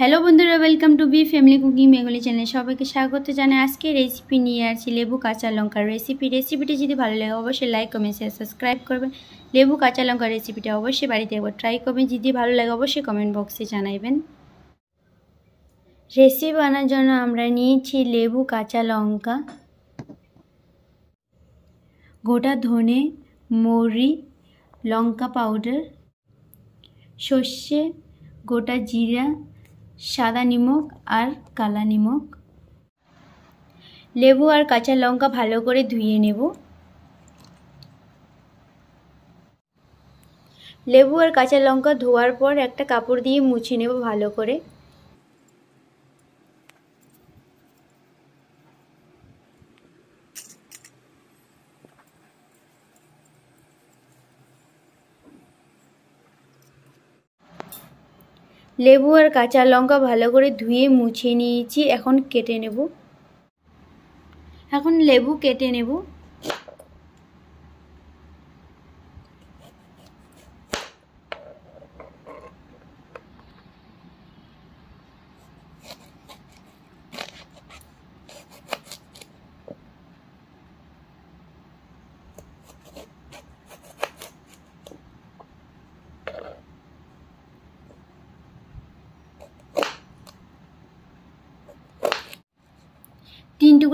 hello বন্ধুরা welcome to B family cooking Bengali channel সবাইকে স্বাগত জানাই আজকে রেসিপি নিয়ে আসছি লেবু কাঁচা লঙ্কার রেসিপি রেসিপিটি যদি ভালো লাগে অবশ্যই লাইক কমেন্ট শেয়ার সাবস্ক্রাইব করবেন লেবু কাঁচা লঙ্কার রেসিপিটা অবশ্যই বাড়িতে একবার ট্রাই করবেন যদি ভালো লাগে অবশ্যই কমেন্ট বক্সে জানাবেন রেসিপি বানার জন্য আমরা নিয়েছি লেবু কাঁচা লঙ্কা গোটা ধনে মৌরি লঙ্কা পাউডার সর্ষে গোটা জিরা সাদা নিমখ আর কালা নিমখ লেবু আর কাঁচা লঙ্কা ভালো করে ধুয়ে নেব লেবু আর কাঁচা লঙ্কা ধোয়ার পর একটা কাপড় দিয়ে মুছে নেব ভালো করে লেবু আর কাঁচা লঙ্কা ভালো করে ধুয়ে মুছে নিয়েছি এখন কেটে নেব এখন লেবু কেটে নেব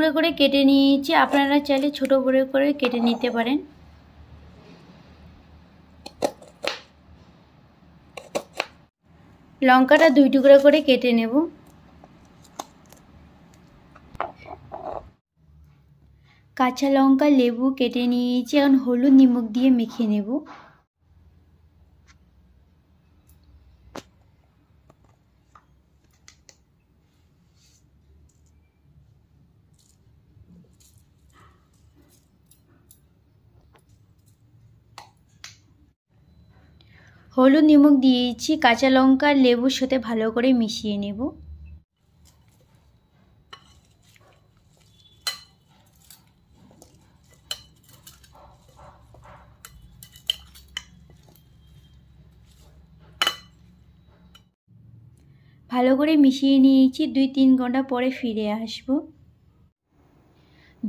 টুকরো করে কেটে নিয়েছি আপনারা চাইলে ছোট বড় করে কেটে নিতে পারেন লঙ্কাটা দুই টুকরো করে কেটে নেব কাঁচা লঙ্কা লেবু কেটে নিয়েছি এখন হলুদ নিমক দিয়ে মেখে নেব হলুদ নিমখ দিয়েছি কাঁচা লঙ্কা লেবুর সাথে ভালো করে মিশিয়ে নেব ভালো করে মিশিয়ে নিয়েছি দুই তিন ঘন্টা পরে ফিরে আসবো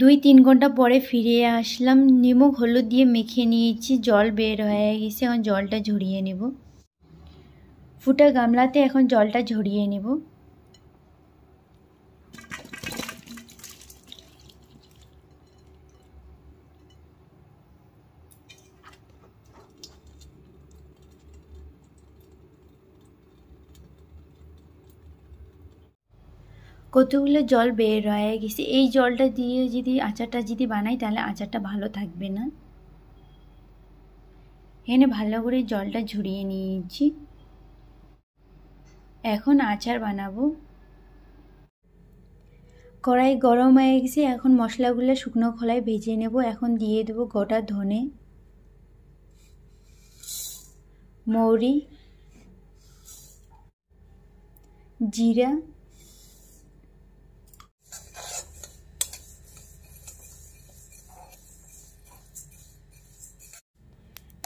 দুই তিন ঘন্টা পরে ফিরে আসলাম নিমুখ হলুদ দিয়ে মেখে নিয়েছি জল বের হয়ে গেছে এখন জলটা ঝরিয়ে নেব ফুটা গামলাতে এখন জলটা ঝরিয়ে নেব কতগুলো জল বের হয়ে গেছে এই জলটা দিয়ে যদি আচারটা যদি বানাই তাহলে আচারটা ভালো থাকবে না এখানে ভালো করে জলটা ঝরিয়ে নিয়েছি এখন আচার বানাবো কড়াই গরম হয়ে গেছে এখন মশলাগুলো শুকনো খোলায় ভেজে নেব এখন দিয়ে দেবো গোটা ধনে মৌরি জিরা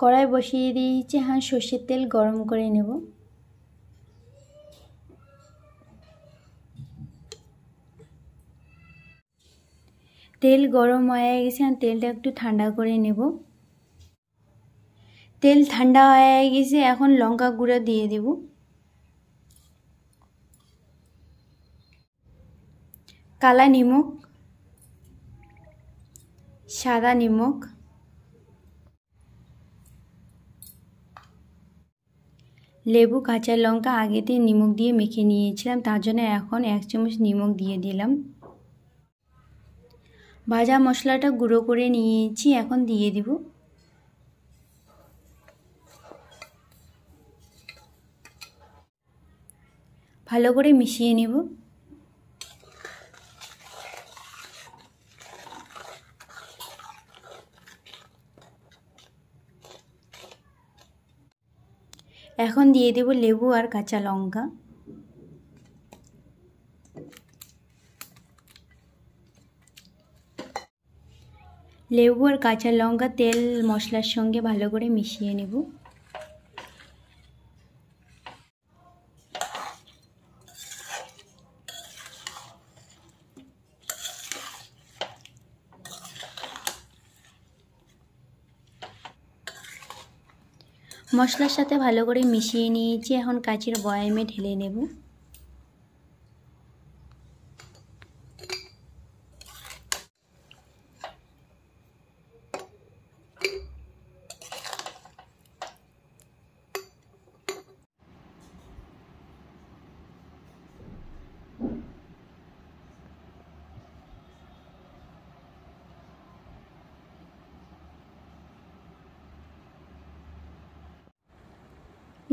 কড়াই বসিয়ে দিয়েছি হ্যাঁ সর্ষের তেল গরম করে নেব তেল গরম হয়ে গেছে আর হ্যাঁ, তেলটা একটু ঠান্ডা করে নেব তেল ঠান্ডা হয়ে গেছে এখন লঙ্কা গুঁড়ো দিয়ে দেব কালা নিমক সাদা নিমক লেবু কাঁচা লঙ্কা আগেতে নিমখ দিয়ে মেখে নিয়েছিলাম তার জন্য এখন এক চামচ নিমখ দিয়ে দিলাম ভাজা মশলাটা গুঁড়ো করে নিয়েছি এখন দিয়ে দিব ভালো করে মিশিয়ে নেব এখন দিয়ে দেব লেবু আর কাঁচা লঙ্কা লেবু আর কাঁচা লঙ্কা তেল মশলার সঙ্গে ভালো করে মিশিয়ে নেব মশলার সাথে ভালো করে মিশিয়ে নিয়েছি এখন কাঁচের বয়ামে ঢেলে নেব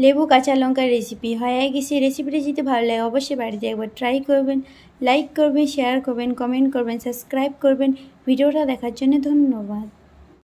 লেবু কাঁচা লঙ্কার রেসিপি হয়ে গেছে রেসিপিটা যদি ভালো লাগে অবশ্যই বাড়িতে একবার ট্রাই করবেন লাইক করবেন শেয়ার করবেন কমেন্ট করবেন সাবস্ক্রাইব করবেন ভিডিওটা দেখার জন্য ধন্যবাদ